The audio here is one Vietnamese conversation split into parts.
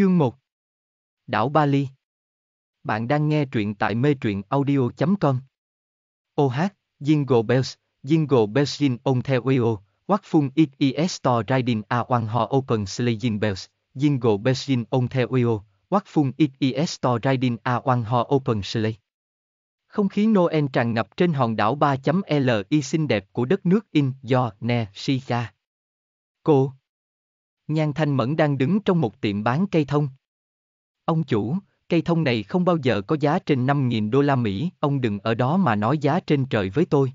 Chương 1 Đảo Bali Bạn đang nghe truyện tại mê truyện audio.com OH, Jingle Bells, Jingle Bells in on the EO, What Fun It Is To Riding A One Ho Open Slaying Bells, Jingle Bells in on the EO, What Fun It Is To Riding A One Ho Open sleigh. Không khí Noel tràn ngập trên hòn đảo 3.li xinh đẹp của đất nước Indonesia. Cô, Nhan Thanh Mẫn đang đứng trong một tiệm bán cây thông. Ông chủ, cây thông này không bao giờ có giá trên 5.000 đô la Mỹ, ông đừng ở đó mà nói giá trên trời với tôi.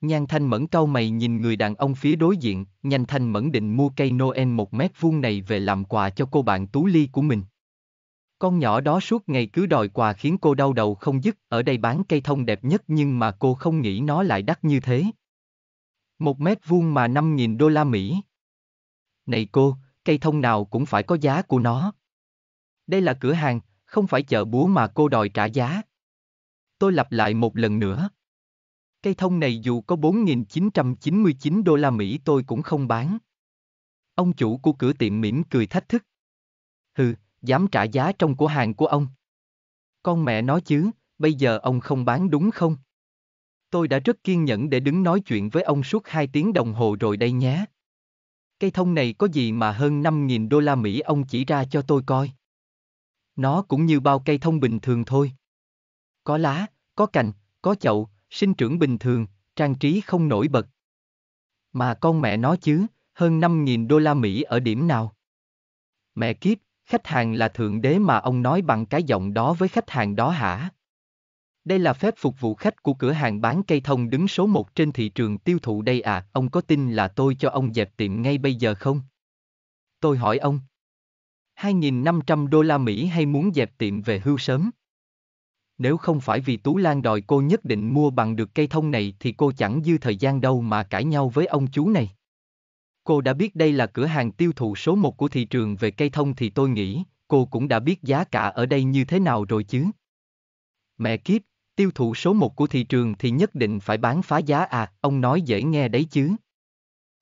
Nhan Thanh Mẫn cau mày nhìn người đàn ông phía đối diện, Nhan Thanh Mẫn định mua cây Noel một mét vuông này về làm quà cho cô bạn Tú Ly của mình. Con nhỏ đó suốt ngày cứ đòi quà khiến cô đau đầu không dứt, ở đây bán cây thông đẹp nhất nhưng mà cô không nghĩ nó lại đắt như thế. Một mét vuông mà 5.000 đô la Mỹ. Này cô, cây thông nào cũng phải có giá của nó. Đây là cửa hàng, không phải chợ búa mà cô đòi trả giá. Tôi lặp lại một lần nữa. Cây thông này dù có 4.999 đô la Mỹ tôi cũng không bán. Ông chủ của cửa tiệm mỉm cười thách thức. Hừ, dám trả giá trong cửa hàng của ông. Con mẹ nói chứ, bây giờ ông không bán đúng không? Tôi đã rất kiên nhẫn để đứng nói chuyện với ông suốt hai tiếng đồng hồ rồi đây nhé. Cây thông này có gì mà hơn 5.000 đô la Mỹ ông chỉ ra cho tôi coi. Nó cũng như bao cây thông bình thường thôi. Có lá, có cành, có chậu, sinh trưởng bình thường, trang trí không nổi bật. Mà con mẹ nó chứ, hơn 5.000 đô la Mỹ ở điểm nào? Mẹ kiếp, khách hàng là thượng đế mà ông nói bằng cái giọng đó với khách hàng đó hả? Đây là phép phục vụ khách của cửa hàng bán cây thông đứng số 1 trên thị trường tiêu thụ đây à, ông có tin là tôi cho ông dẹp tiệm ngay bây giờ không? Tôi hỏi ông. 2.500 đô la Mỹ hay muốn dẹp tiệm về hưu sớm? Nếu không phải vì Tú Lan đòi cô nhất định mua bằng được cây thông này thì cô chẳng dư thời gian đâu mà cãi nhau với ông chú này. Cô đã biết đây là cửa hàng tiêu thụ số 1 của thị trường về cây thông thì tôi nghĩ, cô cũng đã biết giá cả ở đây như thế nào rồi chứ. Mẹ kiếp, tiêu thụ số một của thị trường thì nhất định phải bán phá giá à, ông nói dễ nghe đấy chứ.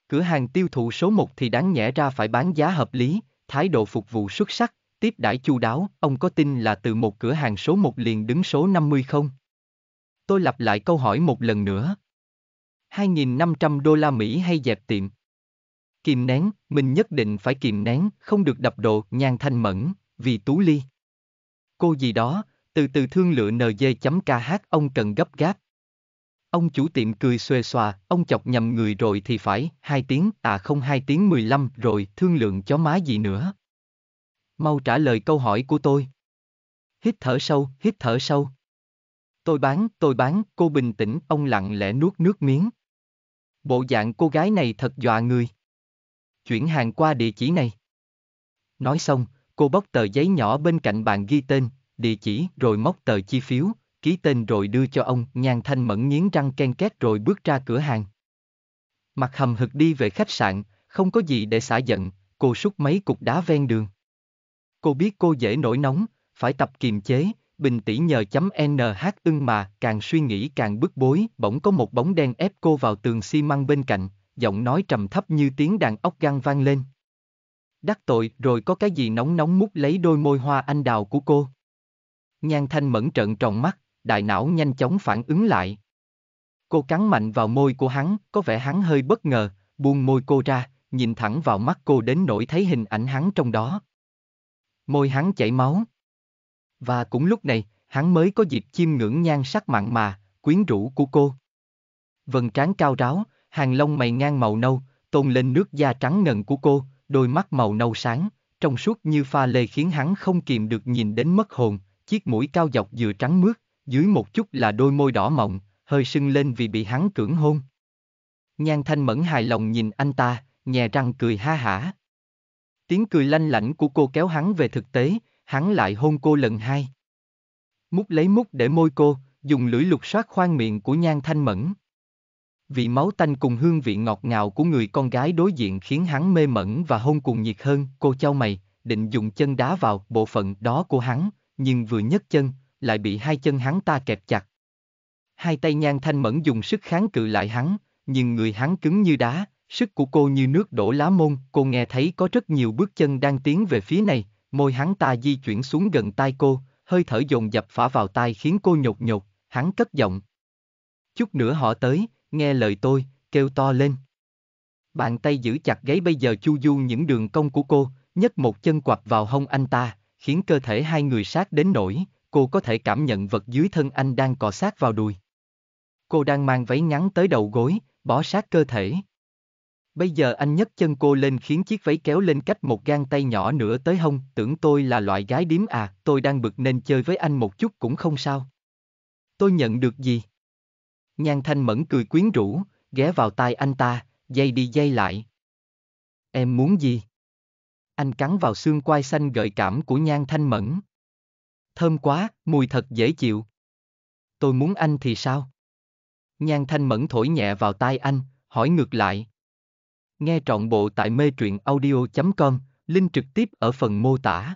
Cửa hàng tiêu thụ số một thì đáng nhẽ ra phải bán giá hợp lý, thái độ phục vụ xuất sắc, tiếp đãi chu đáo, ông có tin là từ một cửa hàng số một liền đứng số 50 không? Tôi lặp lại câu hỏi một lần nữa. 2.500 đô la Mỹ hay dẹp tiệm? Kìm nén, mình nhất định phải kìm nén, không được đập độ, nhan thanh mẫn, vì tú ly. Cô gì đó, từ từ thương lựa nj.kh ông cần gấp gáp. Ông chủ tiệm cười xuê xòa, ông chọc nhầm người rồi thì phải, hai tiếng, à không hai tiếng 15 rồi, thương lượng chó má gì nữa. Mau trả lời câu hỏi của tôi. Hít thở sâu, hít thở sâu. Tôi bán, tôi bán, cô bình tĩnh, ông lặng lẽ nuốt nước miếng. Bộ dạng cô gái này thật dọa người. Chuyển hàng qua địa chỉ này. Nói xong, cô bóc tờ giấy nhỏ bên cạnh bàn ghi tên, địa chỉ rồi móc tờ chi phiếu, ký tên rồi đưa cho ông, nhan thanh mẫn nghiến răng ken két rồi bước ra cửa hàng. Mặt hầm hực đi về khách sạn, không có gì để xả giận, cô xúc mấy cục đá ven đường. Cô biết cô dễ nổi nóng, phải tập kiềm chế, bình tỉ nhờ chấm NH ưng mà, càng suy nghĩ càng bức bối, bỗng có một bóng đen ép cô vào tường xi măng bên cạnh, giọng nói trầm thấp như tiếng đàn ốc gan vang lên. Đắc tội rồi có cái gì nóng nóng mút lấy đôi môi hoa anh đào của cô. Nhan Thanh Mẫn trợn tròn mắt, đại não nhanh chóng phản ứng lại. Cô cắn mạnh vào môi của hắn, có vẻ hắn hơi bất ngờ, buông môi cô ra, nhìn thẳng vào mắt cô đến nỗi thấy hình ảnh hắn trong đó. Môi hắn chảy máu. Và cũng lúc này, hắn mới có dịp chiêm ngưỡng nhan sắc mặn mà, quyến rũ của cô. Vần trán cao ráo, hàng lông mày ngang màu nâu, tôn lên nước da trắng ngần của cô, đôi mắt màu nâu sáng, trong suốt như pha lê khiến hắn không kìm được nhìn đến mất hồn, chiếc mũi cao dọc vừa trắng mướt, dưới một chút là đôi môi đỏ mọng, hơi sưng lên vì bị hắn cưỡng hôn. Nhan Thanh Mẫn hài lòng nhìn anh ta, nhè răng cười ha hả. Tiếng cười lanh lảnh của cô kéo hắn về thực tế, hắn lại hôn cô lần hai. Mút lấy mút để môi cô, dùng lưỡi lục soát khoang miệng của Nhan Thanh Mẫn. Vị máu tanh cùng hương vị ngọt ngào của người con gái đối diện khiến hắn mê mẩn và hôn cuồng nhiệt hơn, cô trao mày, định dùng chân đá vào bộ phận đó của hắn, nhưng vừa nhấc chân, lại bị hai chân hắn ta kẹp chặt. Hai tay nhan thanh mẫn dùng sức kháng cự lại hắn, nhưng người hắn cứng như đá, sức của cô như nước đổ lá môn, cô nghe thấy có rất nhiều bước chân đang tiến về phía này, môi hắn ta di chuyển xuống gần tai cô, hơi thở dồn dập phả vào tai khiến cô nhột nhột, hắn cất giọng. Chút nữa họ tới, nghe lời tôi, kêu to lên. Bàn tay giữ chặt gáy bây giờ chu du những đường cong của cô, nhấc một chân quặp vào hông anh ta, khiến cơ thể hai người sát đến nỗi cô có thể cảm nhận vật dưới thân anh đang cọ sát vào đùi. Cô đang mang váy ngắn tới đầu gối, bó sát cơ thể. Bây giờ anh nhấc chân cô lên khiến chiếc váy kéo lên cách một gang tay nhỏ nữa tới hông, tưởng tôi là loại gái điếm à, tôi đang bực nên chơi với anh một chút cũng không sao. Tôi nhận được gì? Nhan Thanh Mẫn cười quyến rũ, ghé vào tai anh ta, dây đi dây lại. Em muốn gì? anh cắn vào xương quai xanh gợi cảm của nhan thanh mẫn. Thơm quá, mùi thật dễ chịu. Tôi muốn anh thì sao? Nhan thanh mẫn thổi nhẹ vào tai anh, hỏi ngược lại. Nghe trọn bộ tại mê truyện audio.com, link trực tiếp ở phần mô tả.